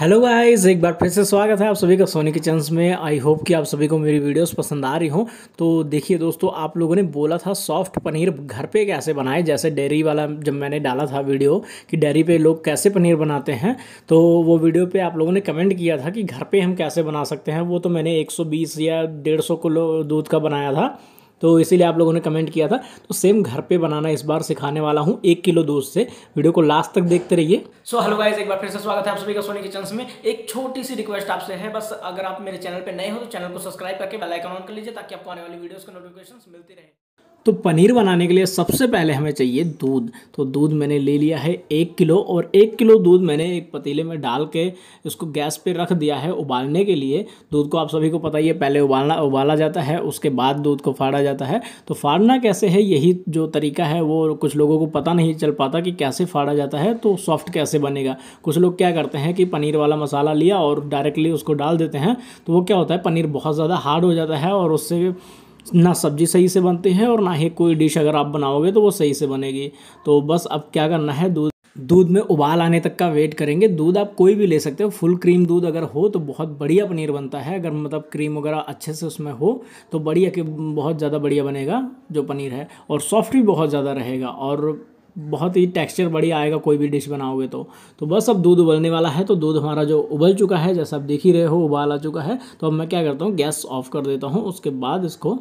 hello guys एक बार फिर से स्वागत है आप सभी का सोनी किचन्स में आई होप कि आप सभी को मेरी वीडियोस पसंद आ रही हो तो देखिए दोस्तों आप लोगों ने बोला था सॉफ्ट पनीर घर पे कैसे बनाए जैसे डेयरी वाला जब मैंने डाला था वीडियो कि डेयरी पे लोग कैसे पनीर बनाते हैं तो वो वीडियो पे आप लोगों ने कमेंट किया था कि घर पर हम कैसे बना सकते हैं वो तो मैंने एक या डेढ़ किलो दूध का बनाया था तो इसीलिए आप लोगों ने कमेंट किया था तो सेम घर पे बनाना इस बार सिखाने वाला हूँ एक किलो दूध से वीडियो को लास्ट तक देखते रहिए सो हेलो गाइज एक बार फिर से स्वागत है आप सभी का सोने के चांस में एक छोटी सी रिक्वेस्ट आपसे है बस अगर आप मेरे चैनल पर नए हो तो चैनल को सब्सक्राइब करके बेलाइकन ऑन कर लीजिए ताकि आपको आने वाली वीडियोज़ का नोटिफिकेशन मिलती रहे तो पनीर बनाने के लिए सबसे पहले हमें चाहिए दूध तो दूध मैंने ले लिया है एक किलो और एक किलो दूध मैंने एक पतीले में डाल के उसको गैस पे रख दिया है उबालने के लिए दूध को आप सभी को पता ही है पहले उबालना उबाला जाता है उसके बाद दूध को फाड़ा जाता है तो फाड़ना कैसे है यही जो तरीका है वो कुछ लोगों को पता नहीं चल पाता कि कैसे फाड़ा जाता है तो सॉफ्ट कैसे बनेगा कुछ लोग क्या करते हैं कि पनीर वाला मसाला लिया और डायरेक्टली उसको डाल देते हैं तो वो क्या होता है पनीर बहुत ज़्यादा हार्ड हो जाता है और उससे ना सब्ज़ी सही से बनती है और ना ही कोई डिश अगर आप बनाओगे तो वो सही से बनेगी तो बस अब क्या करना है दूध दूध में उबाल आने तक का वेट करेंगे दूध आप कोई भी ले सकते हो फुल क्रीम दूध अगर हो तो बहुत बढ़िया पनीर बनता है अगर मतलब क्रीम वगैरह अच्छे से उसमें हो तो बढ़िया के बहुत ज़्यादा बढ़िया बनेगा जो पनीर है और सॉफ्ट भी बहुत ज़्यादा रहेगा और बहुत ही टेक्सचर बढ़िया आएगा कोई भी डिश बनाओगे तो तो बस अब दूध उबलने वाला है तो दूध हमारा जो उबल चुका है जैसा आप देख ही रहे हो उबाल आ चुका है तो अब मैं क्या करता हूँ गैस ऑफ कर देता हूँ उसके बाद इसको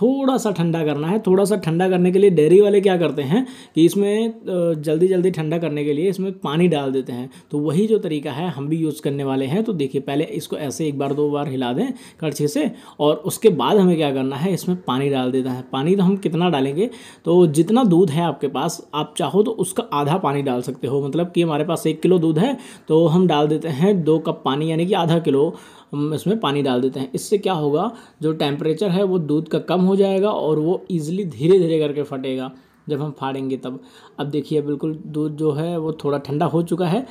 थोड़ा सा ठंडा करना है थोड़ा सा ठंडा करने के लिए डेयरी वाले क्या करते हैं कि इसमें जल्दी जल्दी ठंडा करने के लिए इसमें पानी डाल देते हैं तो वही जो तरीका है हम भी यूज़ करने वाले हैं तो देखिए पहले इसको ऐसे एक बार दो बार हिला दें कड़छे से और उसके बाद हमें क्या करना है इसमें पानी डाल देना है पानी तो हम कितना डालेंगे तो जितना दूध है आपके पास आप चाहो तो उसका आधा पानी डाल सकते हो मतलब कि हमारे पास एक किलो दूध है तो हम डाल देते हैं दो कप पानी यानी कि आधा किलो हम इसमें पानी डाल देते हैं इससे क्या होगा जो टेम्परेचर है वो दूध का कम हो जाएगा और वो ईज़िली धीरे धीरे करके फटेगा जब हम फाड़ेंगे तब अब देखिए बिल्कुल दूध जो है वो थोड़ा ठंडा हो चुका है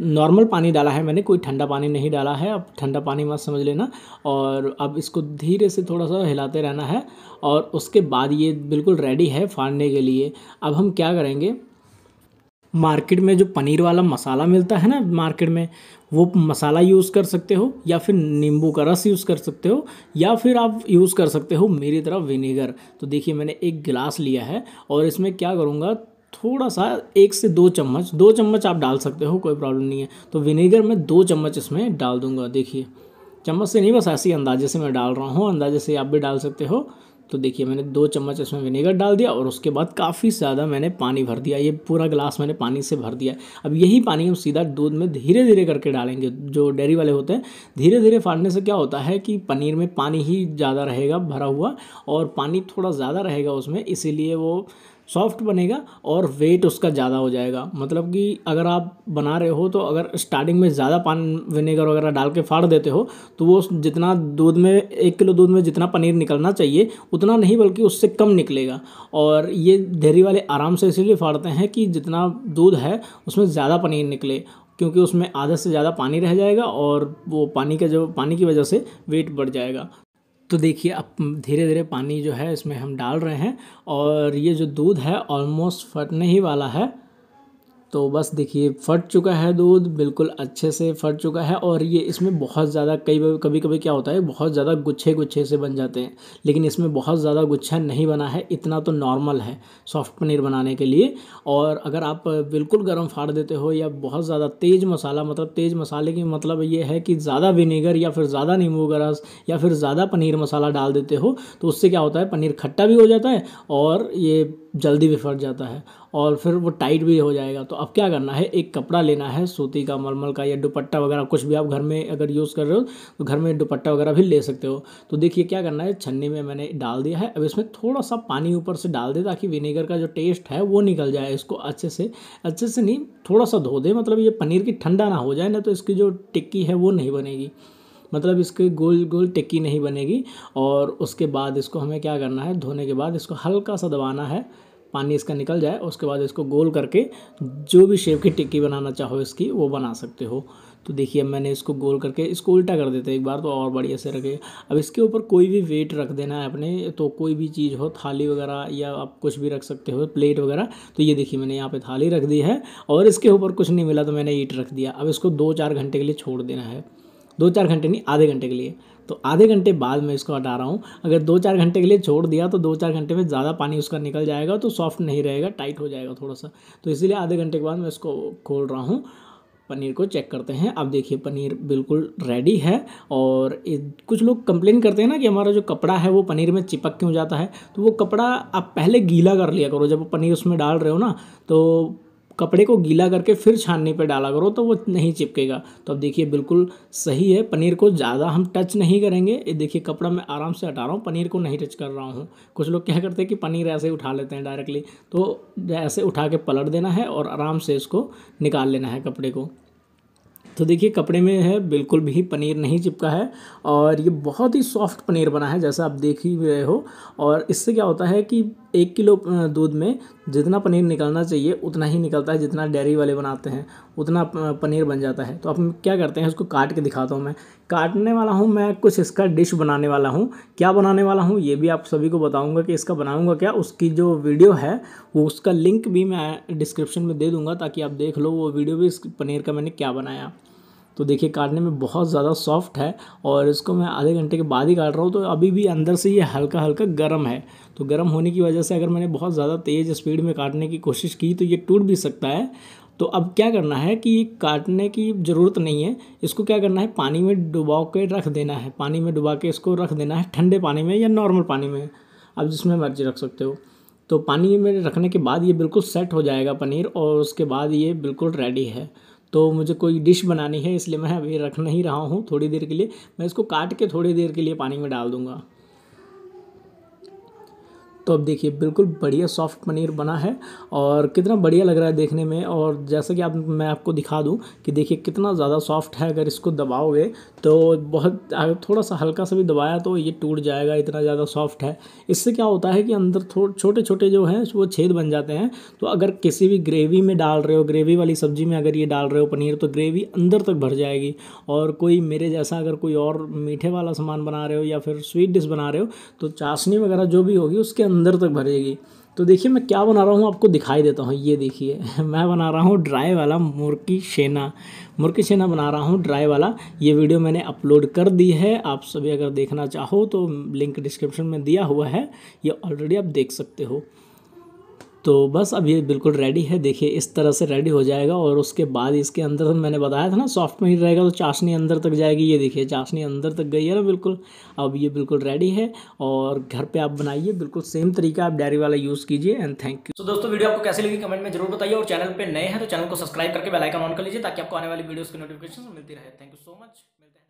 नॉर्मल पानी डाला है मैंने कोई ठंडा पानी नहीं डाला है अब ठंडा पानी मत समझ लेना और अब इसको धीरे से थोड़ा सा हिलाते रहना है और उसके बाद ये बिल्कुल रेडी है फाड़ने के लिए अब हम क्या करेंगे मार्केट में जो पनीर वाला मसाला मिलता है ना मार्केट में वो मसाला यूज़ कर सकते हो या फिर नींबू का रस यूज़ कर सकते हो या फिर आप यूज़ कर सकते हो मेरी तरह विनेगर तो देखिए मैंने एक गिलास लिया है और इसमें क्या करूँगा थोड़ा सा एक से दो चम्मच दो चम्मच आप डाल सकते हो कोई प्रॉब्लम नहीं है तो विनेगर मैं दो चम्मच इसमें डाल दूँगा देखिए चम्मच से नहीं बस ऐसे अंदाजे से मैं डाल रहा हूँ अंदाजे से आप भी डाल सकते हो तो देखिए मैंने दो चम्मच इसमें विनेगर डाल दिया और उसके बाद काफ़ी ज़्यादा मैंने पानी भर दिया ये पूरा गिलास मैंने पानी से भर दिया अब यही पानी हम सीधा दूध में धीरे धीरे करके डालेंगे जो डेयरी वाले होते हैं धीरे धीरे फाड़ने से क्या होता है कि पनीर में पानी ही ज़्यादा रहेगा भरा हुआ और पानी थोड़ा ज़्यादा रहेगा उसमें इसीलिए वो सॉफ्ट बनेगा और वेट उसका ज़्यादा हो जाएगा मतलब कि अगर आप बना रहे हो तो अगर स्टार्टिंग में ज़्यादा पान विनेगर वगैरह डाल के फाड़ देते हो तो वो जितना दूध में एक किलो दूध में जितना पनीर निकलना चाहिए उतना नहीं बल्कि उससे कम निकलेगा और ये डेयरी वाले आराम से इसीलिए फाड़ते हैं कि जितना दूध है उसमें ज़्यादा पनीर निकले क्योंकि उसमें आधा से ज़्यादा पानी रह जाएगा और वो पानी का जो पानी की वजह से वेट बढ़ जाएगा तो देखिए अब धीरे धीरे पानी जो है इसमें हम डाल रहे हैं और ये जो दूध है ऑलमोस्ट फटने ही वाला है तो बस देखिए फट चुका है दूध बिल्कुल अच्छे से फट चुका है और ये इसमें बहुत ज़्यादा कई कभी कभी क्या होता है बहुत ज़्यादा गुच्छे गुच्छे से बन जाते हैं लेकिन इसमें बहुत ज़्यादा गुच्छा नहीं बना है इतना तो नॉर्मल है सॉफ्ट पनीर बनाने के लिए और अगर आप बिल्कुल गर्म फाड़ देते हो या बहुत ज़्यादा तेज़ मसाला मतलब तेज़ मसाले की मतलब ये है कि ज़्यादा विनेगर या फिर ज़्यादा नींबू का रस या फिर ज़्यादा पनीर मसाला डाल देते हो तो उससे क्या होता है पनीर खट्टा भी हो जाता है और ये जल्दी भी फट जाता है और फिर वो टाइट भी हो जाएगा तो अब क्या करना है एक कपड़ा लेना है सूती का मलमल का या दुपट्टा वगैरह कुछ भी आप घर में अगर यूज़ कर रहे हो तो घर में दुपट्टा वगैरह भी ले सकते हो तो देखिए क्या करना है छन्नी में मैंने डाल दिया है अब इसमें थोड़ा सा पानी ऊपर से डाल दे ताकि विनेगर का जो टेस्ट है वो निकल जाए इसको अच्छे से अच्छे से नहीं थोड़ा सा धो दे मतलब ये पनीर की ठंडा ना हो जाए ना तो इसकी जो टिक्की है वो नहीं बनेगी मतलब इसके गोल गोल टिक्की नहीं बनेगी और उसके बाद इसको हमें क्या करना है धोने के बाद इसको हल्का सा दबाना है पानी इसका निकल जाए उसके बाद इसको गोल करके जो भी शेप की टिक्की बनाना चाहो इसकी वो बना सकते हो तो देखिए अब मैंने इसको गोल करके इसको उल्टा कर देते हैं एक बार तो और बढ़िया से रखे अब इसके ऊपर कोई भी वेट रख देना है अपने तो कोई भी चीज़ हो थाली वगैरह या आप कुछ भी रख सकते हो प्लेट वगैरह तो ये देखिए मैंने यहाँ पे थाली रख दी है और इसके ऊपर कुछ नहीं मिला तो मैंने ईट रख दिया अब इसको दो चार घंटे के लिए छोड़ देना है दो चार घंटे नहीं आधे घंटे के लिए तो आधे घंटे बाद मैं इसको हटा रहा हूँ अगर दो चार घंटे के लिए छोड़ दिया तो दो चार घंटे में ज़्यादा पानी उसका निकल जाएगा तो सॉफ्ट नहीं रहेगा टाइट हो जाएगा थोड़ा सा तो इसीलिए आधे घंटे के बाद मैं इसको खोल रहा हूँ पनीर को चेक करते हैं अब देखिए पनीर बिल्कुल रेडी है और कुछ लोग कंप्लेन करते हैं ना कि हमारा जो कपड़ा है वो पनीर में चिपक क्यों जाता है तो वो कपड़ा आप पहले गीला कर लिया करो जब पनीर उसमें डाल रहे हो ना तो कपड़े को गीला करके फिर छाननी पे डाला करो तो वो नहीं चिपकेगा तो अब देखिए बिल्कुल सही है पनीर को ज़्यादा हम टच नहीं करेंगे ये देखिए कपड़ा मैं आराम से हटा रहा हूँ पनीर को नहीं टच कर रहा हूँ कुछ लोग क्या करते हैं कि पनीर ऐसे उठा लेते हैं डायरेक्टली तो ऐसे उठा के पलट देना है और आराम से इसको निकाल लेना है कपड़े को तो देखिए कपड़े में है बिल्कुल भी पनीर नहीं चिपका है और ये बहुत ही सॉफ्ट पनीर बना है जैसा आप देख ही रहे हो और इससे क्या होता है कि एक किलो दूध में जितना पनीर निकलना चाहिए उतना ही निकलता है जितना डेयरी वाले बनाते हैं उतना पनीर बन जाता है तो अब क्या करते हैं उसको काट के दिखाता हूँ मैं काटने वाला हूँ मैं कुछ इसका डिश बनाने वाला हूँ क्या बनाने वाला हूँ ये भी आप सभी को बताऊँगा कि इसका बनाऊँगा क्या उसकी जो वीडियो है वो उसका लिंक भी मैं डिस्क्रिप्शन में दे दूँगा ताकि आप देख लो वो वीडियो भी इस पनीर का मैंने क्या बनाया तो देखिए काटने में बहुत ज़्यादा सॉफ्ट है और इसको मैं आधे घंटे के बाद ही काट रहा हूँ तो अभी भी अंदर से ये हल्का हल्का गर्म है तो गर्म होने की वजह से अगर मैंने बहुत ज़्यादा तेज़ स्पीड में काटने की कोशिश की तो ये टूट भी सकता है तो अब क्या करना है कि काटने की ज़रूरत नहीं है इसको क्या करना है पानी में डुबा के रख देना है पानी में डुबा के इसको रख देना है ठंडे पानी में या नॉर्मल पानी में आप जिसमें मर्जी रख सकते हो तो पानी में रखने के बाद ये बिल्कुल सेट हो जाएगा पनीर और उसके बाद ये बिल्कुल रेडी है तो मुझे कोई डिश बनानी है इसलिए मैं अभी रख नहीं रहा हूँ थोड़ी देर के लिए मैं इसको काट के थोड़ी देर के लिए पानी में डाल दूँगा तो अब देखिए बिल्कुल बढ़िया सॉफ्ट पनीर बना है और कितना बढ़िया लग रहा है देखने में और जैसा कि आप मैं आपको दिखा दूँ कि देखिए कितना ज़्यादा सॉफ्ट है अगर इसको दबाओगे तो बहुत अगर थोड़ा सा हल्का सा भी दबाया तो ये टूट जाएगा इतना ज़्यादा सॉफ्ट है इससे क्या होता है कि अंदर छोटे छोटे जो हैं वो छेद बन जाते हैं तो अगर किसी भी ग्रेवी में डाल रहे हो ग्रेवी वाली सब्ज़ी में अगर ये डाल रहे हो पनीर तो ग्रेवी अंदर तक भर जाएगी और कोई मेरे जैसा अगर कोई और मीठे वाला सामान बना रहे हो या फिर स्वीट डिश बना रहे हो तो चाशनी वगैरह जो भी होगी उसके अंदर तक भरेगी तो देखिए मैं क्या बना रहा हूँ आपको दिखाई देता हूँ ये देखिए मैं बना रहा हूँ ड्राई वाला मुर्की शेना मुर्की शेना बना रहा हूँ ड्राई वाला ये वीडियो मैंने अपलोड कर दी है आप सभी अगर देखना चाहो तो लिंक डिस्क्रिप्शन में दिया हुआ है ये ऑलरेडी आप देख सकते हो तो बस अब ये बिल्कुल रेडी है देखिए इस तरह से रेडी हो जाएगा और उसके बाद इसके अंदर मैंने बताया था ना सॉफ्ट में ही रहेगा तो चाशनी अंदर तक जाएगी ये देखिए चाशनी अंदर तक गई है ना बिल्कुल अब ये बिल्कुल रेडी है और घर पे आप बनाइए बिल्कुल सेम तरीका आप डायरी वाला यूज़ कीजिए एंड थैंक यू तो दोस्तों वीडियो आपको कैसे लगी कमेंट में जरूर बताइए और चैनल पर नए हैं तो चैनल को सब्सक्राइब करके बेलाइकन ऑन कर लीजिए ताकि आपको आने वाली वीडियोज़ की नोटिफिकेशन मिलती रहे थैंक यू सो मच मिलते हैं